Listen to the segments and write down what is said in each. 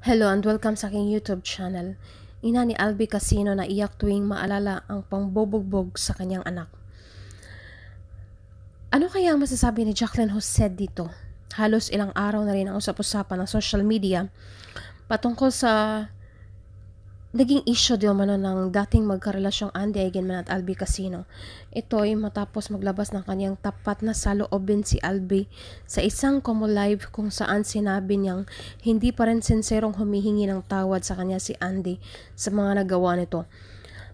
Hello and welcome sa aking YouTube channel. Ina ni Albi Casino na iyak tuwing maalala ang pangbobogbog sa kanyang anak. Ano kaya ang masasabi ni Jacqueline Jose dito? Halos ilang araw na rin ang usap-usapan ng social media patungkol sa Naging issue din man ng dating magkarelasyong Andy Eigenman at Albi Casino. Ito ay matapos maglabas ng kanyang tapat na saloobin si Albi sa isang Como Live kung saan sinabi niyang hindi pa rin sinserong humihingi ng tawad sa kanya si Andy sa mga nagawa nito.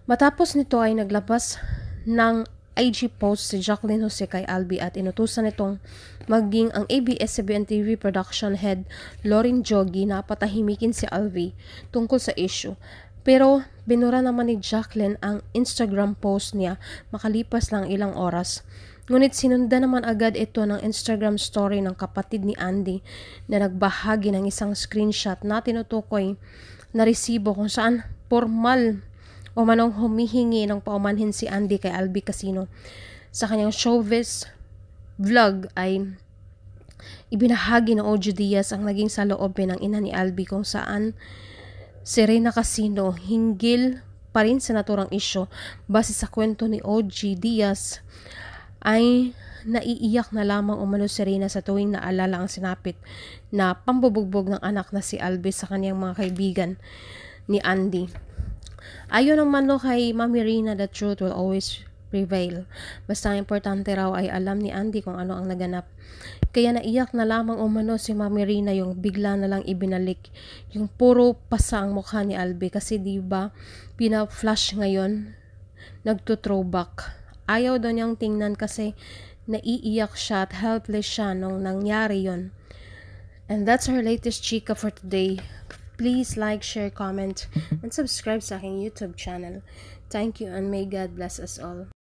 Matapos nito ay naglabas ng IG post si Jacqueline Jose kay Albi at inutusan nitong maging ang ABS-CBN TV production head Lorin Jogi na patahimikin si Albi tungkol sa issue pero binura naman ni Jacqueline ang Instagram post niya makalipas lang ilang oras. Ngunit sinunda naman agad ito ng Instagram story ng kapatid ni Andy na nagbahagi ng isang screenshot na tinutukoy na resibo kung saan formal o manong humihingi ng paumanhin si Andy kay Albi Casino. Sa kanyang showbiz vlog ay ibinahagi ng Ojo Diaz ang naging saloobin ng ina ni Albi kung saan Si Reyna Casino hinggil pa rin sa naturang isyo base sa kwento ni O.G. Diaz ay naiiyak na lamang umano si Reyna sa tuwing naalala ang sinapit na pambubugbog ng anak na si Alves sa kanyang mga kaibigan ni Andy. Ayon naman no kay Mami Rina, the truth will always prevail. Basta ang importante raw ay alam ni Andy kung ano ang naganap. Kaya naiyak na lamang umano si Mami Rina yung bigla na lang ibinalik. Yung puro pasa ang mukha ni Albi kasi di ba pina-flash ngayon, nagto-throwback. Ayaw daw niyang tingnan kasi naiiyak siya at helpless siya nung nangyari yon. And that's our latest chika for today. Please like, share, comment, and subscribe sa aking YouTube channel. Thank you and may God bless us all.